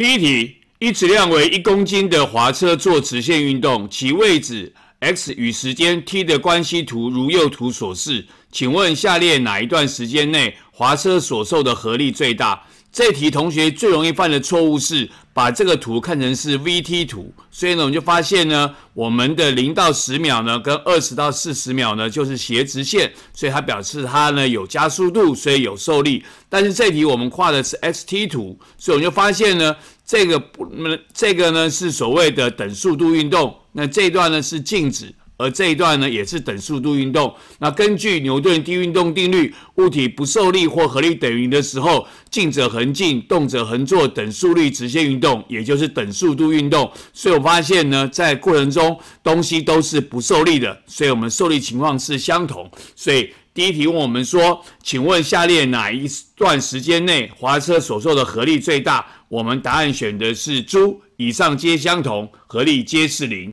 第一题，一质量为一公斤的滑车做直线运动，其位置。x 与时间 t 的关系图如右图所示，请问下列哪一段时间内滑车所受的合力最大？这题同学最容易犯的错误是把这个图看成是 vt 图，所以呢，我们就发现呢，我们的零到十秒呢，跟二十到四十秒呢，就是斜直线，所以它表示它呢有加速度，所以有受力。但是这题我们画的是 xt 图，所以我们就发现呢，这个不，这个呢是所谓的等速度运动。那这一段呢是静止，而这一段呢也是等速度运动。那根据牛顿第一运动定律，物体不受力或合力等于零的时候，静者恒静，动者恒坐，等速率直线运动，也就是等速度运动。所以我发现呢，在过程中东西都是不受力的，所以我们受力情况是相同。所以第一题问我们说，请问下列哪一段时间内滑车所受的合力最大？我们答案选的是猪，以上皆相同，合力皆是零。